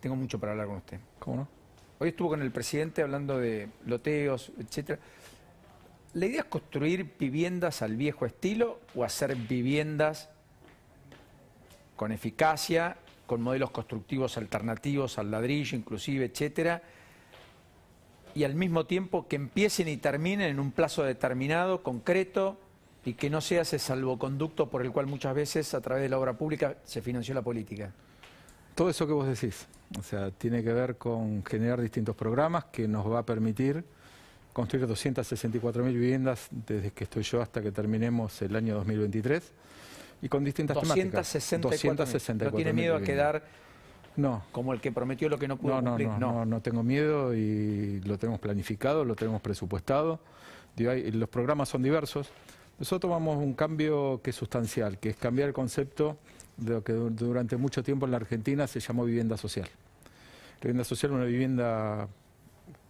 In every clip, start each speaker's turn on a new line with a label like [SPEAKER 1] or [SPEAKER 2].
[SPEAKER 1] Tengo mucho para hablar con usted. ¿Cómo no? Hoy estuvo con el presidente hablando de loteos, etcétera. ¿La idea es construir viviendas al viejo estilo o hacer viviendas con eficacia, con modelos constructivos alternativos al ladrillo, inclusive, etcétera? Y al mismo tiempo que empiecen y terminen en un plazo determinado, concreto, y que no sea ese salvoconducto por el cual muchas veces a través de la obra pública se financió la política.
[SPEAKER 2] Todo eso que vos decís, o sea, tiene que ver con generar distintos programas que nos va a permitir construir 264.000 viviendas desde que estoy yo hasta que terminemos el año 2023 y con distintas temáticas. ¿264.000? No tiene miedo a quedar
[SPEAKER 1] no. como el que prometió lo que no pudo no, cumplir. No, no,
[SPEAKER 2] no, no tengo miedo y lo tenemos planificado, lo tenemos presupuestado. Los programas son diversos. Nosotros tomamos un cambio que es sustancial, que es cambiar el concepto de lo que durante mucho tiempo en la Argentina se llamó vivienda social. vivienda social una vivienda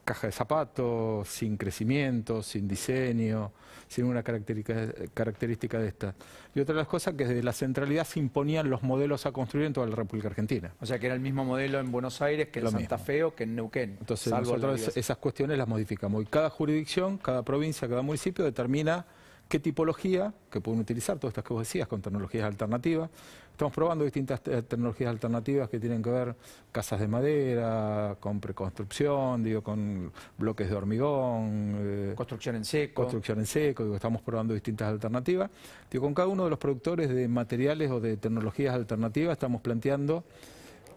[SPEAKER 2] caja de zapatos, sin crecimiento, sin diseño, sin una característica, característica de esta. Y otra de las cosas que desde la centralidad se imponían los modelos a construir en toda la República Argentina. O
[SPEAKER 1] sea que era el mismo modelo en Buenos Aires que en Santa Fe o que en Neuquén. Entonces
[SPEAKER 2] esas cuestiones las modificamos. Y cada jurisdicción, cada provincia, cada municipio determina qué tipología, que pueden utilizar todas estas que vos decías con tecnologías alternativas. Estamos probando distintas tecnologías alternativas que tienen que ver casas de madera, con preconstrucción, digo, con bloques de hormigón. Eh, construcción en seco. Construcción en seco, digo, estamos probando distintas alternativas. Digo, con cada uno de los productores de materiales o de tecnologías alternativas estamos planteando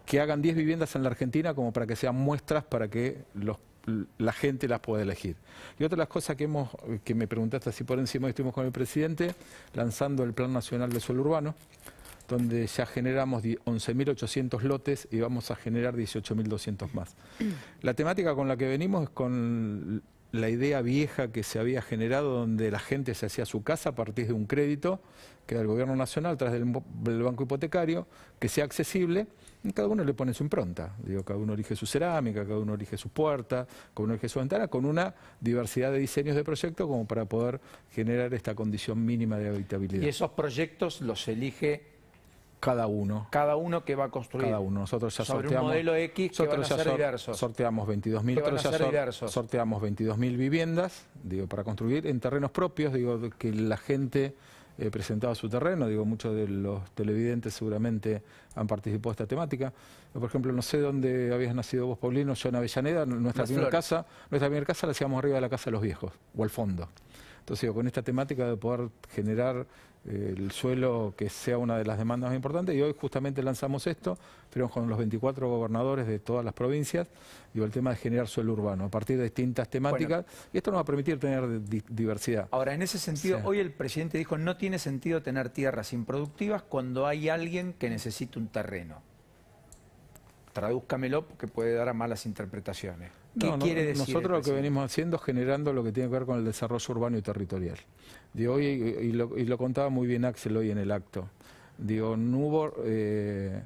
[SPEAKER 2] que hagan 10 viviendas en la Argentina como para que sean muestras para que los la gente las puede elegir. Y otra de las cosas que, hemos, que me preguntaste así por encima, estuvimos con el presidente, lanzando el Plan Nacional de Suelo Urbano, donde ya generamos 11.800 lotes y vamos a generar 18.200 más. La temática con la que venimos es con la idea vieja que se había generado donde la gente se hacía su casa a partir de un crédito que da el gobierno nacional tras del, banco hipotecario, que sea accesible, y cada uno le pone su impronta. Digo, cada uno elige su cerámica, cada uno elige su puerta, cada uno elige su ventana, con una diversidad de diseños de proyectos como para poder generar esta condición mínima de habitabilidad.
[SPEAKER 1] Y esos proyectos los elige
[SPEAKER 2] cada uno.
[SPEAKER 1] Cada uno que va a construir. Cada
[SPEAKER 2] uno. Nosotros ya sobre sorteamos. un modelo X que van Sorteamos 22.000 sorteamos viviendas, digo, para construir en terrenos propios, digo, que la gente eh, presentaba su terreno, digo, muchos de los televidentes seguramente han participado de esta temática. Por ejemplo, no sé dónde habías nacido vos, Paulino, yo en Avellaneda, nuestra primera casa, nuestra primera casa la hacíamos arriba de la casa de los viejos, o al fondo. Entonces, con esta temática de poder generar eh, el suelo que sea una de las demandas más importantes, y hoy justamente lanzamos esto, pero con los 24 gobernadores de todas las provincias, y el tema de generar suelo urbano, a partir de distintas temáticas, y esto nos va a permitir tener diversidad.
[SPEAKER 1] Ahora, en ese sentido, hoy el presidente dijo, no tiene sentido tener tierras improductivas cuando hay alguien que necesita un terreno tradúzcamelo porque puede dar a malas interpretaciones. ¿Qué quiere decir? Nosotros lo que venimos
[SPEAKER 2] haciendo es generando lo que tiene que ver con el desarrollo urbano y territorial. De hoy, y, lo, contaba muy bien Axel hoy en el acto, digo, no hubo... Eh,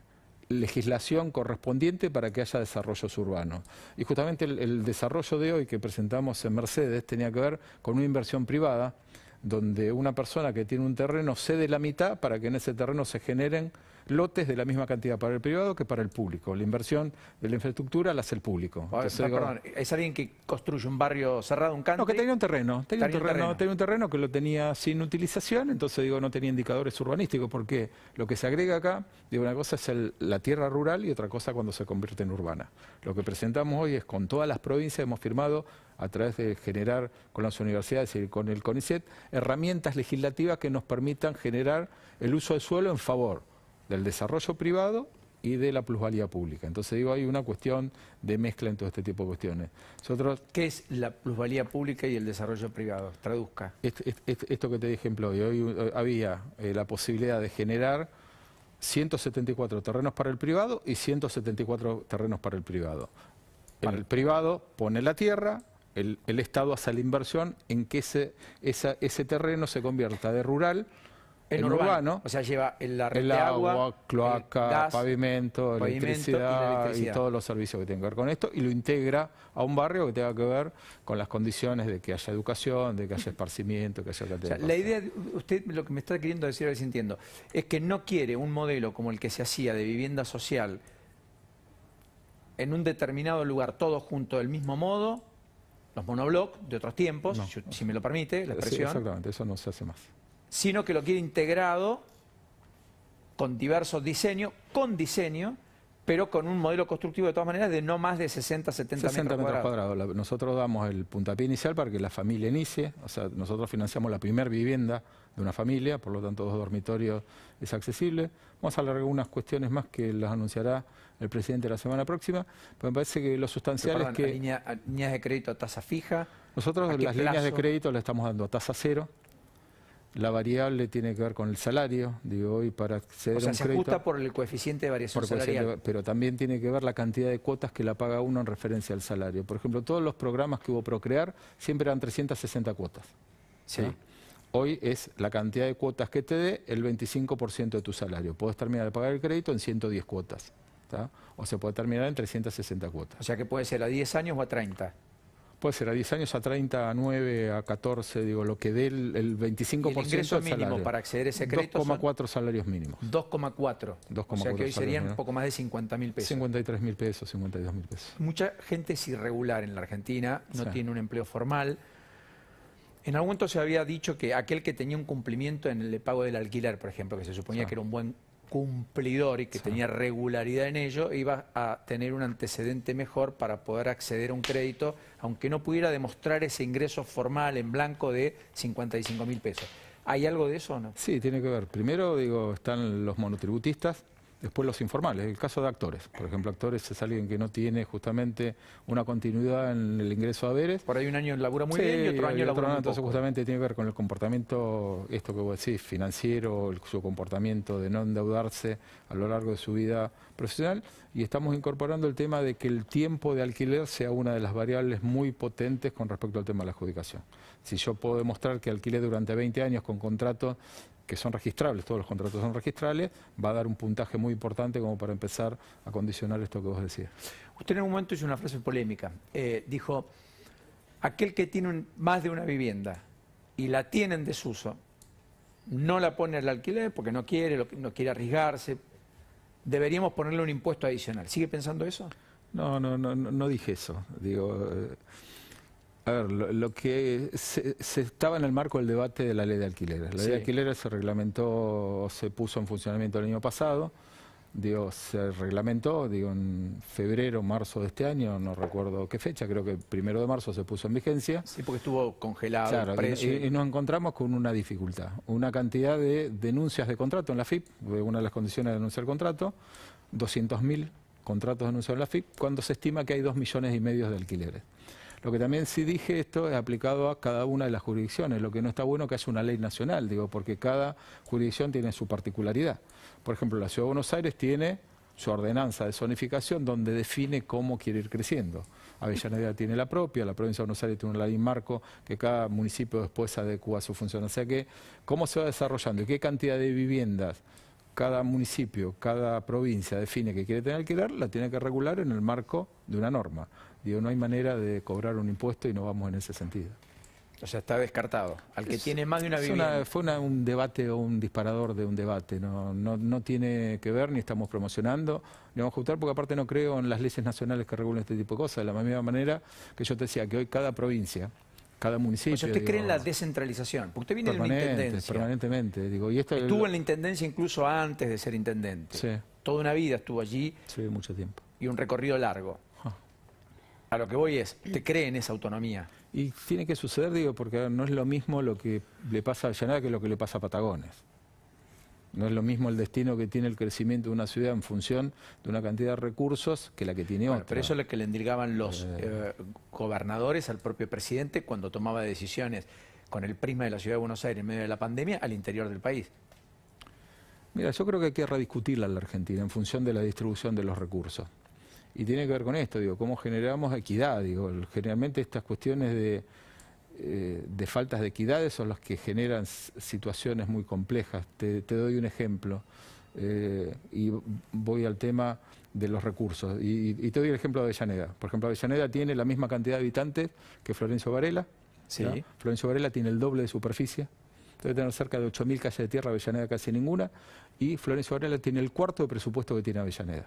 [SPEAKER 2] legislación correspondiente para que haya desarrollos urbanos. Y justamente el, desarrollo de hoy que presentamos en Mercedes tenía que ver con una inversión privada, donde una persona que tiene un terreno cede la mitad para que en ese terreno se generen lotes de la misma cantidad para el privado que para el público. La inversión de la infraestructura la hace el público. perdón,
[SPEAKER 1] es alguien que construye un barrio cerrado, un canto. No, que tenía
[SPEAKER 2] un terreno, tenía, un terreno, tenía un terreno que lo tenía sin utilización, entonces digo, no tenía indicadores urbanísticos, porque lo que se agrega acá, digo, una cosa es la tierra rural y otra cosa cuando se convierte en urbana. Lo que presentamos hoy es con todas las provincias hemos firmado a través de generar con las universidades y con el CONICET herramientas legislativas que nos permitan generar el uso del suelo en favor del desarrollo privado y de la plusvalía pública. Entonces digo, hay una cuestión de mezcla en todo este tipo de cuestiones. ¿Qué es la plusvalía pública y el desarrollo privado? Traduzca. esto que te dije ejemplo hoy, eh, había eh, la posibilidad de generar 174 terrenos para el privado y 174 terrenos para el privado. el privado pone la tierra, el, Estado hace la inversión en que ese, ese terreno se convierta de rural en, urbano, O sea, lleva el, agua, cloaca, pavimento, electricidad, y todos los servicios que tienen que ver con esto y lo integra a un barrio que tenga que ver con las condiciones de que haya educación, de que haya esparcimiento, que haya o sea,
[SPEAKER 1] La idea, usted lo que me está queriendo decir, a ver si entiendo, es que no quiere un modelo como el que se hacía de vivienda social en un determinado lugar, todo junto, del mismo modo, los monobloc de otros tiempos, si, me lo permite, la expresión. exactamente,
[SPEAKER 2] eso no se hace más
[SPEAKER 1] sino que lo quiere integrado con diversos diseños, con diseño, pero con un modelo constructivo de todas maneras de no más de 60, 70 60 metros,
[SPEAKER 2] cuadrados. Nosotros damos el puntapié inicial para que la familia inicie, o sea, nosotros financiamos la primera vivienda de una familia, por lo tanto dos dormitorios es accesible. Vamos a alargar unas cuestiones más que las anunciará el presidente la semana próxima, pero me parece que lo sustancial es que... líneas de crédito a tasa fija. Nosotros las líneas de crédito le estamos dando a tasa cero, la variable tiene que ver con el salario, digo, hoy para acceder o sea, se crédito,
[SPEAKER 1] por el coeficiente de variación salarial.
[SPEAKER 2] Pero también tiene que ver la cantidad de cuotas que la paga uno en referencia al salario. Por ejemplo, todos los programas que hubo Procrear siempre eran 360 cuotas. Sí. Hoy es la cantidad de cuotas que te dé el 25% de tu salario. Puedes terminar de pagar el crédito en 110 cuotas. O se puede terminar en 360 cuotas. O sea que puede ser a 10 años o a 30 puede ser a 10 años, a 30, a 9, a 14, digo, lo que dé el, 25% ¿Y el mínimo para acceder a ese crédito 2,4 salarios mínimos.
[SPEAKER 1] 2,4.
[SPEAKER 2] O sea que hoy serían un poco más de 50 mil pesos. 53 mil pesos, 52 mil pesos.
[SPEAKER 1] Mucha gente es irregular en la Argentina, no tiene un empleo formal. En algún momento se había dicho que aquel que tenía un cumplimiento en el pago del alquiler, por ejemplo, que se suponía que era un buen cumplidor y que tenía regularidad en ello, iba a tener un antecedente mejor para poder acceder a un crédito, aunque no pudiera demostrar ese ingreso formal en blanco de 55 mil pesos. ¿Hay algo de eso
[SPEAKER 2] o no? Sí, tiene que ver. Primero, digo, están los monotributistas, Después los informales, el caso de actores. Por ejemplo, actores es alguien que no tiene justamente una continuidad en el ingreso a veres.
[SPEAKER 1] Por ahí un año labura muy bien y otro año en labura Entonces
[SPEAKER 2] justamente tiene que ver con el comportamiento, esto que vos decís, financiero, su comportamiento de no endeudarse a lo largo de su vida profesional. Y estamos incorporando el tema de que el tiempo de alquiler sea una de las variables muy potentes con respecto al tema de la adjudicación. Si yo puedo demostrar que alquilé durante 20 años con contrato que son registrables, todos los contratos son registrables, va a dar un puntaje muy importante como para empezar a condicionar esto que vos decías. Usted en un momento hizo una frase polémica. Eh, dijo,
[SPEAKER 1] aquel que tiene más de una vivienda y la tiene en desuso, no la pone al alquiler porque no quiere, no quiere arriesgarse, deberíamos ponerle un impuesto
[SPEAKER 2] adicional. ¿Sigue pensando eso? No, no, no, no dije eso. Digo... Eh, a ver, lo, que se, estaba en el marco del debate de la ley de alquileres. La ley de alquileres se reglamentó, se puso en funcionamiento el año pasado. Digo, se reglamentó, digo, en febrero, marzo de este año, no recuerdo qué fecha, creo que primero de marzo se puso en vigencia. Sí,
[SPEAKER 1] porque estuvo congelado el precio. Y,
[SPEAKER 2] nos encontramos con una dificultad, una cantidad de denuncias de contrato en la FIP, una de las condiciones de denunciar contrato, contrato, 200.000 contratos denunciados en la FIP, cuando se estima que hay 2 millones y medio de alquileres. Lo que también sí dije, esto es aplicado a cada una de las jurisdicciones, lo que no está bueno que haya una ley nacional, digo, porque cada jurisdicción tiene su particularidad. Por ejemplo, la Ciudad de Buenos Aires tiene su ordenanza de zonificación donde define cómo quiere ir creciendo. Avellaneda tiene la propia, la provincia de Buenos Aires tiene un ley marco que cada municipio después adecua a su función. O sea que, ¿cómo se va desarrollando y qué cantidad de viviendas? cada municipio, cada provincia define que quiere tener alquiler, la tiene que regular en el marco de una norma. Digo, no hay manera de cobrar un impuesto y no vamos en ese sentido. O sea, está descartado. Al que tiene más de una vivienda. fue un debate o un disparador de un debate. No, no, tiene que ver, ni estamos promocionando, ni vamos a juntar, porque aparte no creo en las leyes nacionales que regulan este tipo de cosas. De la misma manera que yo te decía que hoy cada provincia cada municipio. ¿usted cree en la
[SPEAKER 1] descentralización? Porque usted viene de intendencia.
[SPEAKER 2] Permanentemente, digo, y Estuvo en
[SPEAKER 1] la intendencia incluso antes de ser intendente. Toda una vida estuvo allí.
[SPEAKER 2] Sí, mucho tiempo.
[SPEAKER 1] Y un recorrido largo.
[SPEAKER 2] Ah. A lo que voy es, ¿te cree en esa autonomía? Y tiene que suceder, digo, porque no es lo mismo lo que le pasa a Llanada que lo que le pasa a Patagones. No es lo mismo el destino que tiene el crecimiento de una ciudad en función de una cantidad de recursos que la que tiene otra. Pero eso es
[SPEAKER 1] lo que le endilgaban los eh. Eh, gobernadores al propio presidente cuando tomaba decisiones con el prisma de la ciudad de Buenos Aires en medio de la pandemia al interior
[SPEAKER 2] del país. Mira, yo creo que hay que rediscutirla en la Argentina en función de la distribución de los recursos. Y tiene que ver con esto, digo, cómo generamos equidad, digo, generalmente estas cuestiones de eh, de faltas de equidades son los que generan situaciones muy complejas. Te, doy un ejemplo eh, y voy al tema de los recursos. Y, te doy el ejemplo de Avellaneda. Por ejemplo, Avellaneda tiene la misma cantidad de habitantes que Florencio Varela. Sí. Florencio Varela tiene el doble de superficie. Debe tener cerca de 8.000 calles de tierra, Avellaneda casi ninguna. Y Florencio Varela tiene el cuarto de presupuesto que tiene Avellaneda.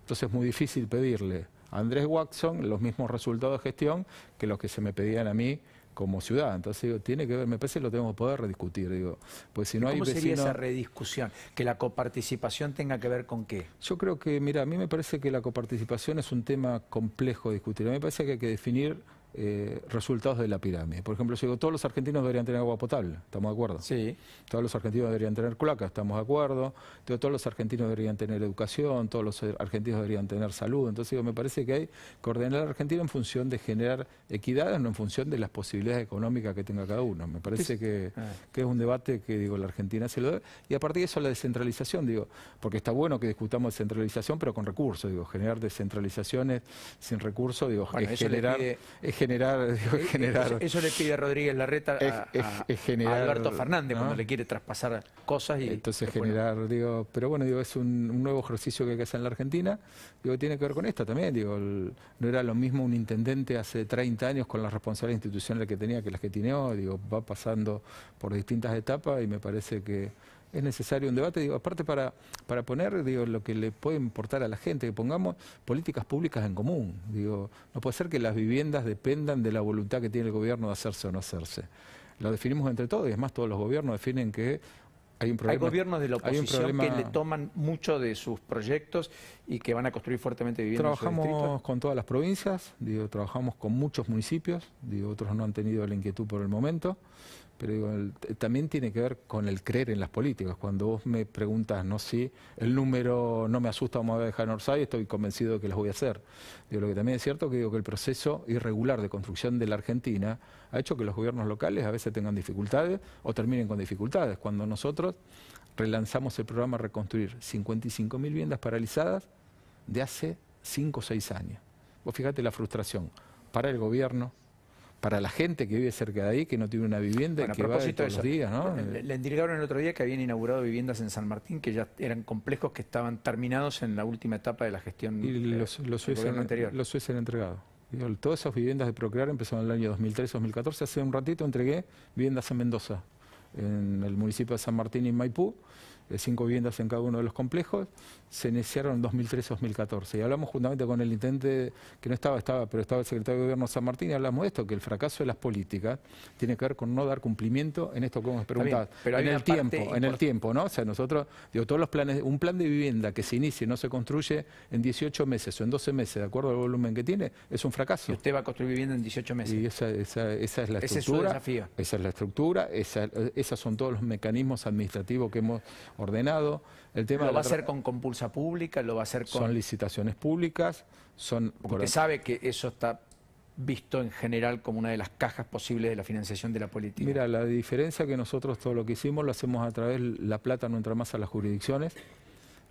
[SPEAKER 2] Entonces es muy difícil pedirle Andrés Watson los mismos resultados de gestión que los que se me pedían a mí como ciudad. Entonces digo, tiene que ver, me parece que lo tenemos que poder rediscutir, digo, pues si no ¿Cómo hay sería esa rediscusión? ¿Que la coparticipación tenga que ver con qué? Yo creo que, mira, a mí me parece que la coparticipación es un tema complejo de discutir. A mí me parece que hay que definir eh, resultados de la pirámide. Por ejemplo, yo digo, todos los argentinos deberían tener agua potable, ¿estamos de acuerdo? Sí. Todos los argentinos deberían tener cloacas, ¿estamos de acuerdo? todos los argentinos deberían tener educación, todos los argentinos deberían tener salud. Entonces, me parece que hay que ordenar a la Argentina en función de generar equidad, no en función de las posibilidades económicas que tenga cada uno. Me parece ah. que, es un debate que, digo, la Argentina se lo debe. Y a partir de eso, la descentralización, digo, porque está bueno que discutamos descentralización, pero con recursos, digo, generar descentralizaciones sin recursos, digo, es generar generar, digo, eh, eh, generar. Eso le pide
[SPEAKER 1] Rodríguez Larreta a, es, Alberto Fernández cuando le quiere
[SPEAKER 2] traspasar cosas y. Entonces generar, digo, pero bueno, digo, es un, nuevo ejercicio que hay que hacer en la Argentina, digo, tiene que ver con esto también, digo, no era lo mismo un intendente hace 30 años con las responsabilidades institucionales que tenía que las que tiene hoy, digo, va pasando por distintas etapas y me parece que es necesario un debate, digo, aparte para, para poner digo, lo que le puede importar a la gente, que pongamos políticas públicas en común. Digo, no puede ser que las viviendas dependan de la voluntad que tiene el gobierno de hacerse o no hacerse. Lo definimos entre todos y es más, todos los gobiernos definen que hay, un problema, hay gobiernos de la oposición que le
[SPEAKER 1] toman mucho de sus proyectos y que van a construir fuertemente viviendas. Trabajamos
[SPEAKER 2] con todas las provincias, digo, trabajamos con muchos municipios, digo, otros no han tenido la inquietud por el momento pero también tiene que ver con el creer en las políticas. Cuando vos me preguntas, no si el número no me asusta, vamos a dejar en Orsay, estoy convencido de que las voy a hacer. lo que también es cierto que digo que el proceso irregular de construcción de la Argentina ha hecho que los gobiernos locales a veces tengan dificultades o terminen con dificultades. Cuando nosotros relanzamos el programa Reconstruir 55.000 viviendas paralizadas de hace 5 o 6 años. Vos fíjate la frustración para el gobierno, para la gente que vive cerca de ahí, que no tiene una vivienda y que va todos los días, ¿no? Le,
[SPEAKER 1] entregaron el otro día que habían inaugurado viviendas en San Martín que ya eran complejos que estaban terminados en la última etapa de la gestión
[SPEAKER 2] los, los del gobierno anterior. Los han entregado. Todas esas viviendas de Procrear empezaron en el año 2013-2014. Hace un ratito entregué viviendas en Mendoza, en el municipio de San Martín y Maipú de cinco viviendas en cada uno de los complejos, se iniciaron en 2013-2014. Y hablamos justamente con el intendente, que no estaba, estaba, pero estaba el secretario de Gobierno San Martín, y hablamos de esto, que el fracaso de las políticas tiene que ver con no dar cumplimiento en esto que hemos preguntado. en el tiempo, en el tiempo, ¿no? O sea, nosotros, digo, todos los planes, un plan de vivienda que se inicie y no se construye en 18 meses o en 12 meses, de acuerdo al volumen que tiene, es un fracaso. usted va a construir vivienda en 18 meses. Y esa, es la estructura. Esa es la estructura, esa, esas son todos los mecanismos administrativos que hemos ordenado. El tema ¿Lo va a hacer con compulsa pública? ¿Lo va a hacer con...? Son licitaciones públicas, son... Porque sabe que eso está visto en general como una de las cajas posibles de la financiación de la política? Mira, la diferencia que nosotros todo lo que hicimos lo hacemos a través, la plata no entra más a las jurisdicciones,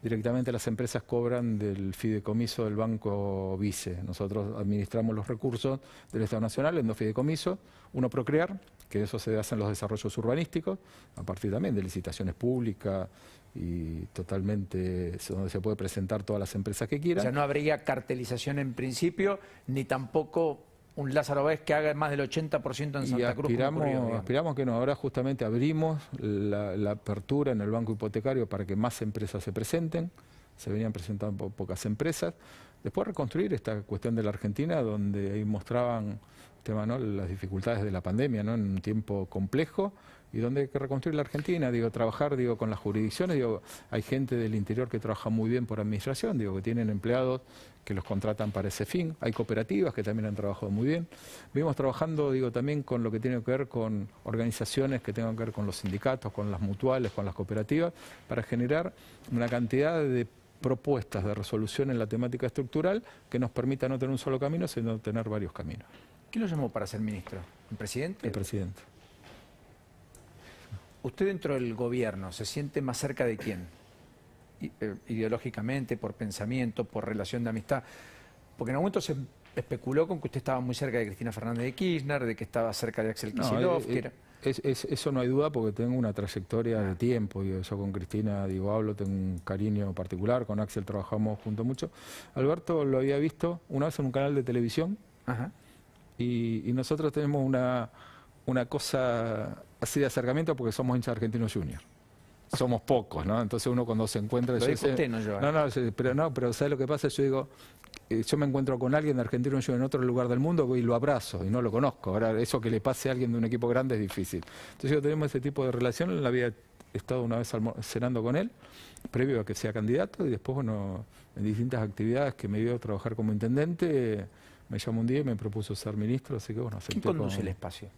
[SPEAKER 2] directamente las empresas cobran del fideicomiso del Banco Vice. Nosotros administramos los recursos del Estado Nacional en dos fideicomisos, uno Procrear, que eso se hace en los desarrollos urbanísticos, a partir también de licitaciones públicas y totalmente donde se puede presentar todas las empresas que quieran. O sea, no
[SPEAKER 1] habría cartelización en principio, ni tampoco un Lázaro Báez que haga más del 80% en Santa Cruz. esperamos
[SPEAKER 2] aspiramos que no. Ahora justamente abrimos la, apertura en el banco hipotecario para que más empresas se presenten. Se venían presentando pocas empresas. Después reconstruir esta cuestión de la Argentina, donde ahí mostraban tema, ¿no? las dificultades de la pandemia, ¿no? en un tiempo complejo y dónde hay que reconstruir la Argentina, digo, trabajar, digo, con las jurisdicciones, digo, hay gente del interior que trabaja muy bien por administración, digo, que tienen empleados que los contratan para ese fin, hay cooperativas que también han trabajado muy bien. Vimos trabajando, digo, también con lo que tiene que ver con organizaciones que tengan que ver con los sindicatos, con las mutuales, con las cooperativas, para generar una cantidad de propuestas de resolución en la temática estructural que nos permita no tener un solo camino, sino tener varios caminos. ¿Quién lo llamó para ser ministro? ¿El presidente? El presidente.
[SPEAKER 1] ¿Usted dentro del gobierno se siente más cerca de quién? Eh, ideológicamente, por pensamiento, por relación de amistad. Porque en algún momento se especuló con que usted estaba muy cerca de Cristina Fernández de Kirchner, de que estaba cerca de Axel eh, Kicillof. Eh,
[SPEAKER 2] eso no hay duda porque tengo una trayectoria de tiempo. Digo, yo con Cristina digo hablo, tengo un cariño particular. Con Axel trabajamos juntos mucho. Alberto lo había visto una vez en un canal de televisión Ajá. y nosotros tenemos una una cosa así de acercamiento porque somos hinchas argentinos junior. Somos pocos, ¿no? Entonces uno cuando se encuentra... Lo ¿eh? no, no, pero no, pero ¿sabes lo que pasa? Yo digo, eh, yo me encuentro con alguien de Argentino yo en otro lugar del mundo y lo abrazo y no lo conozco. Ahora, eso que le pase a alguien de un equipo grande es difícil. Entonces, yo tenemos ese tipo de relación. La había estado una vez cenando con él, previo a que sea candidato, y después, bueno, en distintas actividades que me dio a trabajar como intendente, me llamó un día y me propuso ser ministro, así que, bueno, ¿Quién conduce el espacio?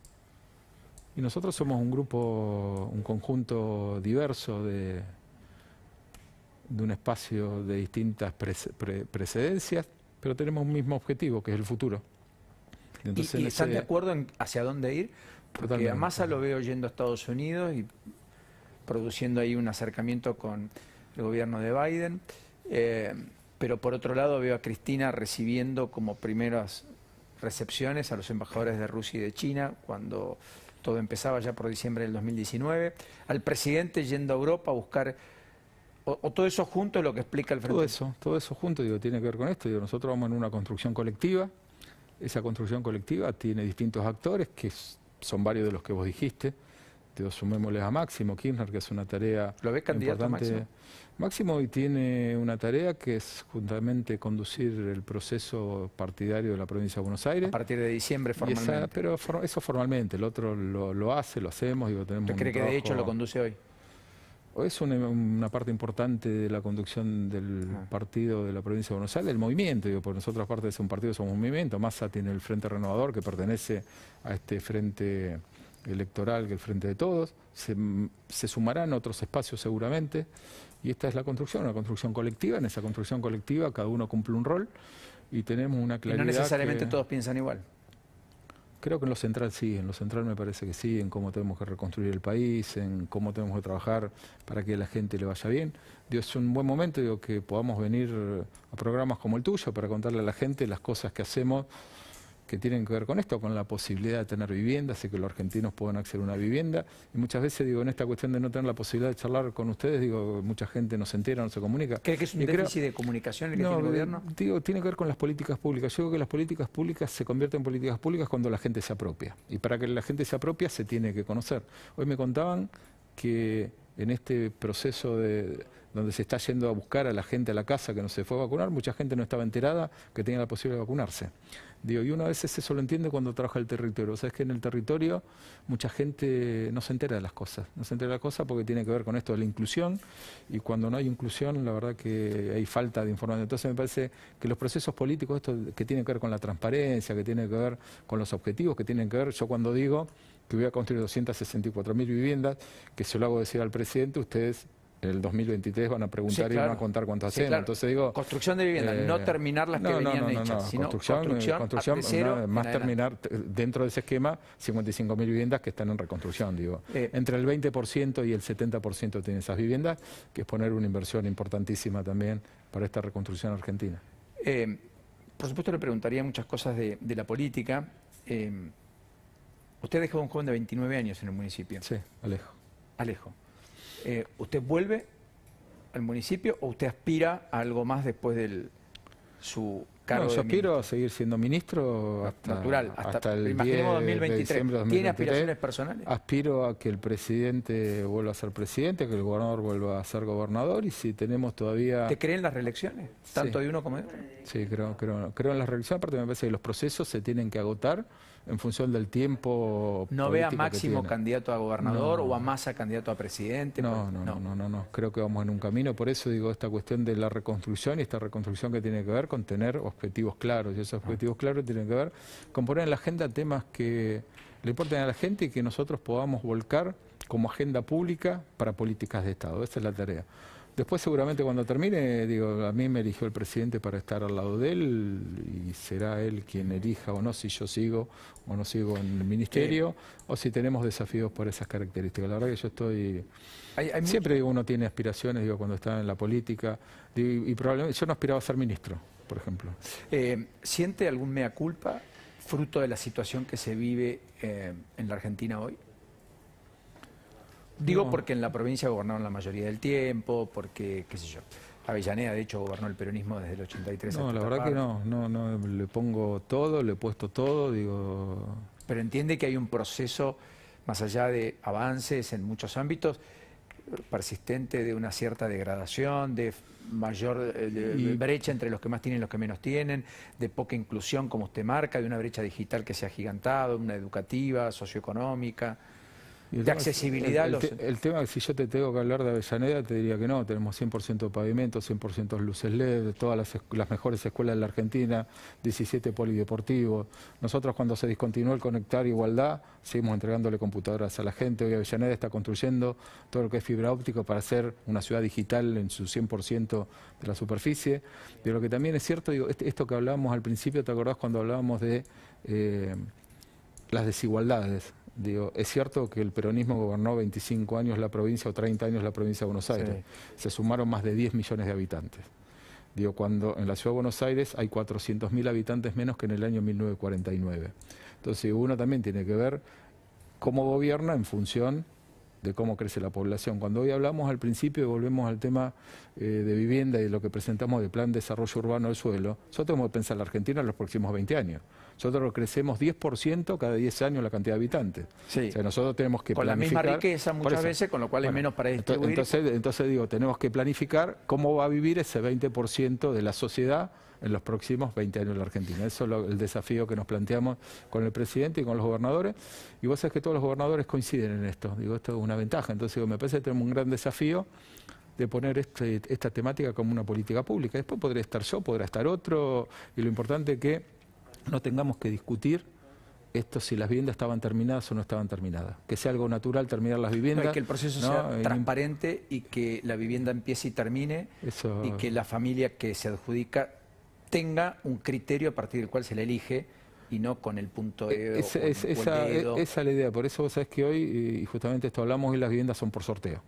[SPEAKER 2] Y nosotros somos un grupo, un conjunto diverso de, de un espacio de distintas precedencias, pero tenemos un mismo objetivo, que es el futuro. ¿Y, Entonces, están de
[SPEAKER 1] acuerdo en hacia dónde ir? Porque a Massa lo veo yendo a Estados Unidos y produciendo ahí un acercamiento con el gobierno de Biden. Eh, pero por otro lado veo a Cristina recibiendo como primeras recepciones a los embajadores de Rusia y de China cuando todo empezaba ya por diciembre del 2019, al presidente
[SPEAKER 2] yendo a Europa a buscar, o, todo eso junto es lo que explica el Frente. Todo eso, todo eso junto, tiene que ver con esto, digo, nosotros vamos en una construcción colectiva, esa construcción colectiva tiene distintos actores, que son varios de los que vos dijiste, sumémosles a Máximo Kirchner, que es una tarea ¿Lo candidato importante. Máximo? Máximo hoy tiene una tarea que es juntamente conducir el proceso partidario de la provincia de Buenos Aires. A partir de diciembre formalmente. pero eso formalmente, el otro lo, hace, lo hacemos y lo tenemos. ¿Usted cree que de hecho lo conduce hoy? Es una, parte importante de la conducción del ah. partido de la provincia de Buenos Aires, del movimiento, digo, porque nosotros aparte de un partido somos un movimiento, Massa tiene el Frente Renovador que pertenece a este Frente electoral que el Frente de Todos, se, sumarán otros espacios seguramente, y esta es la construcción, una construcción colectiva, en esa construcción colectiva cada uno cumple un rol y tenemos una claridad. no necesariamente todos piensan igual. Creo que en lo central sí, en lo central me parece que sí, en cómo tenemos que reconstruir el país, en cómo tenemos que trabajar para que a la gente le vaya bien. Dios, es un buen momento digo, que podamos venir a programas como el tuyo para contarle a la gente las cosas que hacemos que tienen que ver con esto, con la posibilidad de tener vivienda, y que los argentinos puedan acceder a una vivienda. Y muchas veces digo, en esta cuestión de no tener la posibilidad de charlar con ustedes, digo, mucha gente no se entera, no se comunica. ¿Cree que es un déficit de
[SPEAKER 1] comunicación el que tiene el gobierno?
[SPEAKER 2] Digo, tiene que ver con las políticas públicas. Yo creo que las políticas públicas se convierten en políticas públicas cuando la gente se apropia. Y para que la gente se apropia se tiene que conocer. Hoy me contaban que en este proceso de donde se está yendo a buscar a la gente a la casa que no se fue a vacunar, mucha gente no estaba enterada que tenía la posibilidad de vacunarse. Digo, y uno a veces se lo entiende cuando trabaja el territorio. O sea, es que en el territorio mucha gente no se entera de las cosas. No se entera de las cosas porque tiene que ver con esto de la inclusión. Y cuando no hay inclusión, la verdad que hay falta de información. Entonces me parece que los procesos políticos, esto que tienen que ver con la transparencia, que tienen que ver con los objetivos, que tienen que ver, yo cuando digo que voy a construir 264.000 viviendas, que se lo hago decir al presidente, ustedes el 2023 van a preguntar y van a contar cuánto hacemos.
[SPEAKER 1] Entonces digo construcción de viviendas, no eh, terminar las que venían hechas, sino construcción, eh, más terminar
[SPEAKER 2] eh, dentro de ese esquema 55.000 viviendas que están en reconstrucción, digo. Entre el 20% y el 70% tienen esas viviendas, que es poner una inversión importantísima también para esta reconstrucción argentina.
[SPEAKER 1] por supuesto le preguntaría muchas cosas de, de la política. usted dejó a un joven de 29 años en el municipio. Sí, Alejo. Alejo. Eh, ¿Usted vuelve al municipio o usted aspira a algo más después de
[SPEAKER 2] su cargo? yo aspiro a seguir siendo ministro hasta, Natural, hasta, el 10 2023. ¿Tiene aspiraciones personales? Aspiro a que el presidente vuelva a ser presidente, que el gobernador vuelva a ser gobernador y si tenemos todavía... ¿Te creen las reelecciones? ¿Tanto de uno como de otro? Sí, creo, creo, creo en las reelecciones, aparte me parece que los procesos se tienen que agotar en función del tiempo. No vea Máximo
[SPEAKER 1] candidato a gobernador o a Massa candidato a
[SPEAKER 2] presidente. No, no, no, no, no, no, Creo que vamos en un camino. Por eso digo esta cuestión de la reconstrucción y esta reconstrucción que tiene que ver con tener objetivos claros. Y esos ah. objetivos claros tienen que ver con poner en la agenda temas que le importen a la gente y que nosotros podamos volcar como agenda pública para políticas de Estado. Esta es la tarea. Después seguramente cuando termine, digo, a mí me eligió el presidente para estar al lado de él y será él quien elija o no si yo sigo o no sigo en el ministerio o si tenemos desafíos por esas características. La verdad que yo estoy... siempre uno tiene aspiraciones, digo, cuando está en la política y, probablemente yo no aspiraba a ser ministro, por ejemplo. Eh, ¿Siente algún mea culpa fruto de la situación que se
[SPEAKER 1] vive eh, en la Argentina hoy? Digo porque en la provincia gobernaron la mayoría del tiempo, porque, qué sé yo. Avellaneda, de hecho, gobernó el peronismo desde el 83. No, la verdad que no,
[SPEAKER 2] no, le pongo todo, le he puesto todo, digo...
[SPEAKER 1] Pero entiende que hay un proceso, más allá de avances en muchos ámbitos, persistente de una cierta degradación, de mayor eh, brecha entre los que más tienen y los que menos tienen, de poca inclusión, como usted marca, de una brecha digital que se ha gigantado, una educativa, socioeconómica de accesibilidad.
[SPEAKER 2] El, tema que si yo te tengo que hablar de Avellaneda, te diría que no, tenemos 100% pavimento... 100% luces LED, todas las, mejores escuelas de la Argentina, 17 polideportivos. Nosotros cuando se discontinuó el Conectar Igualdad, seguimos entregándole computadoras a la gente. Hoy Avellaneda está construyendo todo lo que es fibra óptica para hacer una ciudad digital en su 100% de la superficie. ...pero lo que también es cierto, digo, este, esto que hablábamos al principio, ¿te acordás cuando hablábamos de eh, las desigualdades? es cierto que el peronismo gobernó 25 años la provincia o 30 años la provincia de Buenos Aires. Se sumaron más de 10 millones de habitantes. Digo, cuando en la ciudad de Buenos Aires hay 400.000 habitantes menos que en el año 1949. Entonces, uno también tiene que ver cómo gobierna en función de cómo crece la población. Cuando hoy hablamos al principio y volvemos al tema eh, de vivienda y de lo que presentamos de plan de desarrollo urbano del suelo, nosotros tenemos que pensar en la Argentina en los próximos 20 años. Nosotros crecemos 10% cada 10 años la cantidad de habitantes. O sea, nosotros tenemos que planificar. Con la misma riqueza muchas veces, con lo cual es menos para distribuir. Entonces, entonces digo, tenemos que planificar cómo va a vivir ese 20% de la sociedad en los próximos 20 años en la Argentina. Eso es el desafío que nos planteamos con el presidente y con los gobernadores. Y vos sabés que todos los gobernadores coinciden en esto. Digo, esto es una ventaja. Entonces, digo, me parece que tenemos un gran desafío de poner este, esta temática como una política pública. Después podría estar yo, podrá estar otro, y lo importante es que no tengamos que discutir esto si las viviendas estaban terminadas o no estaban terminadas. Que sea algo natural terminar las viviendas. que el proceso sea
[SPEAKER 1] transparente y que la vivienda empiece y termine y que la familia que se adjudica tenga un criterio a partir del cual se le elige y no con el punto de... E, esa, es
[SPEAKER 2] la idea, por eso vos sabés que hoy, y justamente esto hablamos, y las viviendas son por sorteo.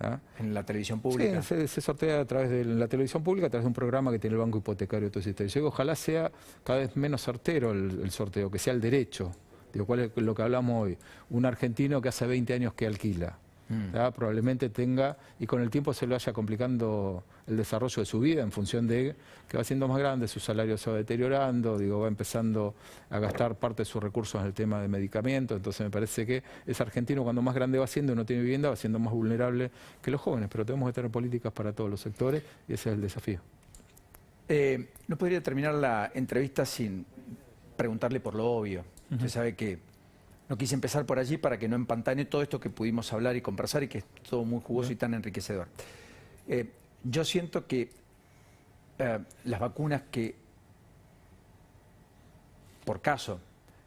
[SPEAKER 2] ¿Ah? En la televisión pública. Sí, se, sortea a través de la televisión pública, a través de un programa que tiene el Banco Hipotecario. Todo ese Yo ojalá sea cada vez menos certero el, sorteo, que sea el derecho, de lo cual es lo que hablamos hoy. Un argentino que hace 20 años que alquila Mm. probablemente tenga y con el tiempo se lo vaya complicando el desarrollo de su vida en función de que va siendo más grande, su salario se va deteriorando, digo, va empezando a gastar parte de sus recursos en el tema de medicamentos, entonces me parece que es argentino cuando más grande va siendo y no tiene vivienda, va siendo más vulnerable que los jóvenes, pero tenemos que tener políticas para todos los sectores y ese es el desafío.
[SPEAKER 1] Eh, no podría terminar la entrevista sin preguntarle por lo obvio. Usted sabe que no quise empezar por allí para que no empantane todo esto que pudimos hablar y conversar y que es todo muy jugoso y tan enriquecedor. Eh, yo siento que eh, las vacunas que, por caso,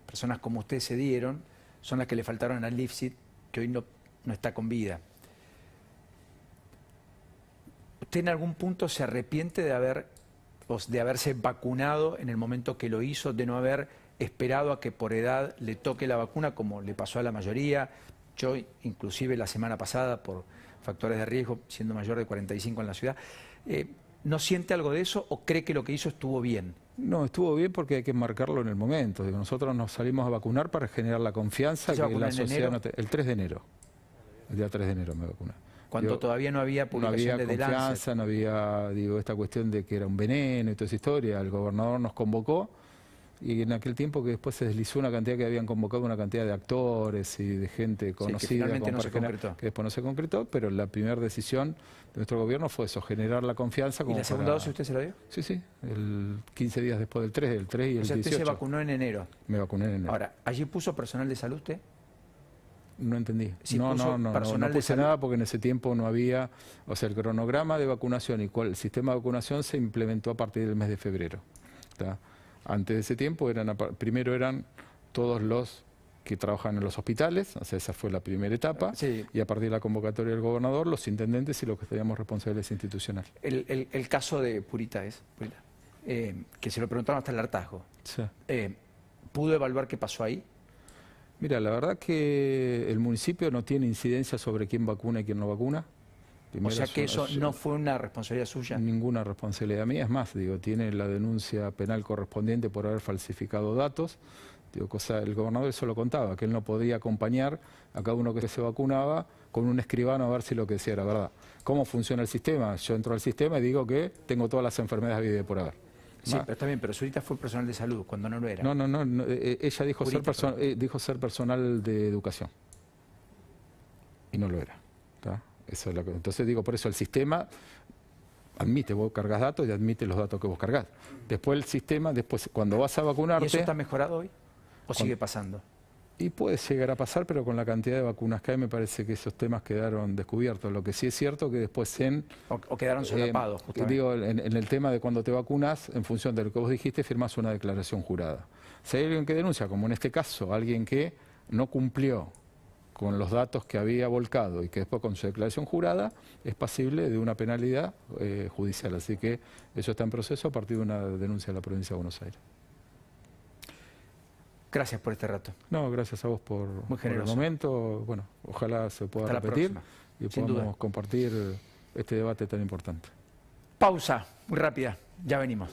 [SPEAKER 1] personas como usted se dieron, son las que le faltaron al Lipsit, que hoy no, no está con vida. ¿Usted en algún punto se arrepiente de haber de haberse vacunado en el momento que lo hizo, de no haber esperado a que por edad le toque la vacuna, como le pasó a la mayoría. Yo, inclusive la semana pasada, por factores de riesgo, siendo mayor de 45 en la ciudad, eh, ¿no siente algo de eso o
[SPEAKER 2] cree que lo que hizo estuvo bien? No, estuvo bien porque hay que marcarlo en el momento. Nosotros nos salimos a vacunar para generar la confianza que la sociedad... No El 3 de enero. El día 3 de enero me vacuné cuando
[SPEAKER 1] todavía no había publicación no había de confianza,
[SPEAKER 2] No había, digo, esta cuestión de que era un veneno y toda esa historia. El gobernador nos convocó y en aquel tiempo que después se deslizó una cantidad que habían convocado una cantidad de actores y de gente conocida que, no se después no se concretó pero la primera decisión de nuestro gobierno fue eso generar la confianza ¿Y la segunda dosis usted se la dio? Sí, sí, el 15 días después del 3, del 3 y el sea, usted se
[SPEAKER 1] vacunó en enero.
[SPEAKER 2] Me vacuné en enero. Ahora,
[SPEAKER 1] ¿allí puso personal de salud usted? No entendí.
[SPEAKER 2] no, no, no, no, puse nada porque en ese tiempo no había, o sea, el cronograma de vacunación y cuál, el sistema de vacunación se implementó a partir del mes de febrero. está antes de ese tiempo, eran, primero eran todos los que trabajan en los hospitales, o sea, esa fue la primera etapa, y a partir de la convocatoria del gobernador, los intendentes y los que estaríamos responsables institucionales.
[SPEAKER 1] El, caso de Purita es, eh, que se lo preguntaron hasta el hartazgo, eh, ¿pudo evaluar qué pasó ahí?
[SPEAKER 2] Mira, la verdad que el municipio no tiene incidencia sobre quién vacuna y quién no vacuna o sea que eso no fue una responsabilidad suya. Ninguna responsabilidad mía, es más, digo, tiene la denuncia penal correspondiente por haber falsificado datos. Digo, cosa, el gobernador eso lo contaba, que él no podía acompañar a cada uno que se vacunaba con un escribano a ver si lo que decía era verdad. ¿Cómo funciona el sistema? Yo entro al sistema y digo que tengo todas las enfermedades vividas por haber.
[SPEAKER 1] Sí, pero está bien, pero Zurita fue personal de salud cuando no lo era. No,
[SPEAKER 2] no, no, eh, eh, ella dijo ser ser, eh, dijo ser personal de educación y no lo era. ¿tá? entonces digo, por eso el sistema admite, vos cargas datos y admite los datos que vos cargas. Después el sistema, después cuando vas a vacunarte... ¿Y eso está mejorado hoy? ¿O sigue pasando? Y puede llegar a pasar, pero con la cantidad de vacunas que hay me parece que esos temas quedaron descubiertos. Lo que sí es cierto que después en... O,
[SPEAKER 1] quedaron solapados,
[SPEAKER 2] Digo, en, en, el tema de cuando te vacunas, en función de lo que vos dijiste, firmás una declaración jurada. Si hay alguien que denuncia, como en este caso, alguien que no cumplió con los datos que había volcado y que después con su declaración jurada es pasible de una penalidad eh, judicial. Así que eso está en proceso a partir de una denuncia de la provincia de Buenos Aires. Gracias por este rato. No, gracias a vos por, el momento. Bueno, ojalá se pueda repetir y podamos compartir este debate tan importante.
[SPEAKER 1] Pausa, muy rápida, ya
[SPEAKER 2] venimos.